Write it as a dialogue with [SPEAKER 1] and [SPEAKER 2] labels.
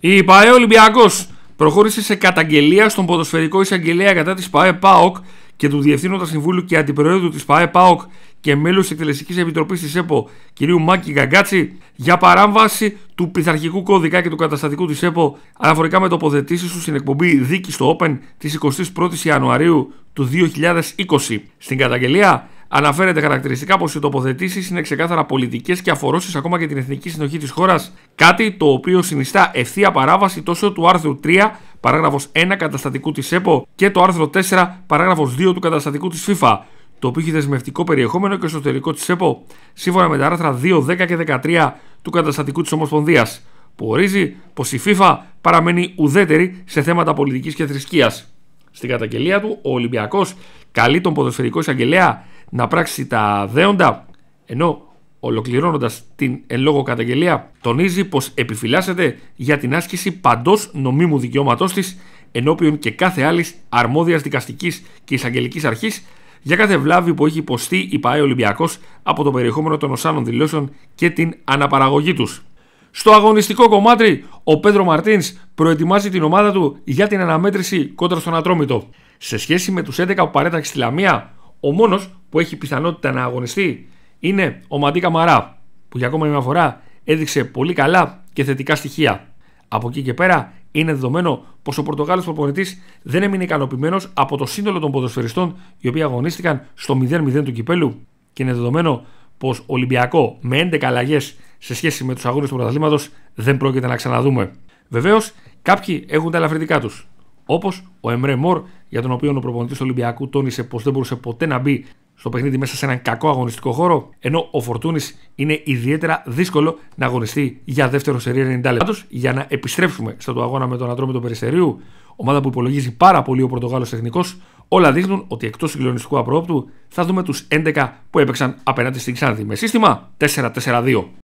[SPEAKER 1] Η ΠαΕ Ολυμπιακός προχώρησε σε καταγγελία στον ποδοσφαιρικό εισαγγελέα κατά της ΠαΕ ΠΑΟΚ και του Διευθύνοντα Συμβούλου και Αντιπροέδρου της ΠαΕ ΠΑΟΚ και μέλους της Εκτελεστικής Επιτροπής της ΕΠΟ κ. Μάκη Γκαγκάτση για παράμβαση του πειθαρχικού κώδικα και του καταστατικού της ΕΠΟ αναφορικά με τοποθετήσεις του στην εκπομπή Δίκης στο Open της 21η Ιανουαρίου του 2020. Στην καταγγελία Αναφέρεται χαρακτηριστικά πως οι τοποθετήσεις είναι ξεκάθαρα πολιτικές και αφορώσεις ακόμα και την εθνική συνοχή της χώρας. Κάτι το οποίο συνιστά ευθεία παράβαση τόσο του άρθρου 3, παράγραφο 1 καταστατικού της ΕΠΟ και το άρθρο 4, παράγραφο 2 του καταστατικού της FIFA το οποίο έχει δεσμευτικό περιεχόμενο και εσωτερικό της ΕΠΟ, σύμφωνα με τα άρθρα 2, 10 και 13 του καταστατικού της Ομοσπονδίας, που ορίζει πως η FIFA παραμένει ουδέτερη σε θέματα πολιτικής και θρησκείας. Στην καταγγελία του, ο Ολυμπιακός καλεί τον ποδοσφαιρικό εισαγγελέα να πράξει τα δέοντα, ενώ ολοκληρώνοντας την εν λόγω καταγγελία τονίζει πως επιφυλάσσεται για την άσκηση παντός νομίμου δικαιώματός της ενώπιον και κάθε άλλης αρμόδιας δικαστικής και εισαγγελικής αρχής για κάθε βλάβη που έχει υποστεί η ΠαΕ Ολυμπιακός από το περιεχόμενο των οσάνων δηλώσεων και την αναπαραγωγή τους. Στο αγωνιστικό κομμάτι, ο Πέντρο Μαρτίν προετοιμάζει την ομάδα του για την αναμέτρηση κόντρα στον Ατρόμητο. Σε σχέση με τους 11 που παρέταξε στη Λαμία, ο μόνος που έχει πιθανότητα να αγωνιστεί είναι ο Μαντί Καμαρά, που για ακόμα μια φορά έδειξε πολύ καλά και θετικά στοιχεία. Από εκεί και πέρα είναι δεδομένο πως ο Πορτογάλος προπονητής δεν έμεινε ικανοποιημένος από το σύνολο των ποδοσφαιριστών οι οποίοι αγωνίστηκαν στο 0-0 του κυπέλου και είναι δεδομένο πως Ολυμπιακό με 11 αλλαγές σε σχέση με τους αγώνες του πρωταθλήματος δεν πρόκειται να ξαναδούμε. Βεβαίως, κάποιοι έχουν τα ελαφρυντικά τους. Όπως ο Εμρέ Μορ, για τον οποίο ο προπονητής του Ολυμπιακού τόνισε πως δεν μπορούσε ποτέ να μπει στο παιχνίδι μέσα σε έναν κακό αγωνιστικό χώρο, ενώ ο Φορτούνης είναι ιδιαίτερα δύσκολο να αγωνιστεί για δεύτερο σερή 90 λεπτά. Για να επιστρέψουμε στο του αγώνα με τον του Περιστερίου, ομάδα που υπολογίζει πάρα πολύ ο Πορτογάλος τεχνικός, όλα δείχνουν ότι εκτός συγκλονιστικού απρόπτου θα δούμε τους 11 που έπαιξαν απέναντι στην Ξάνθη με σύστημα 4-4-2.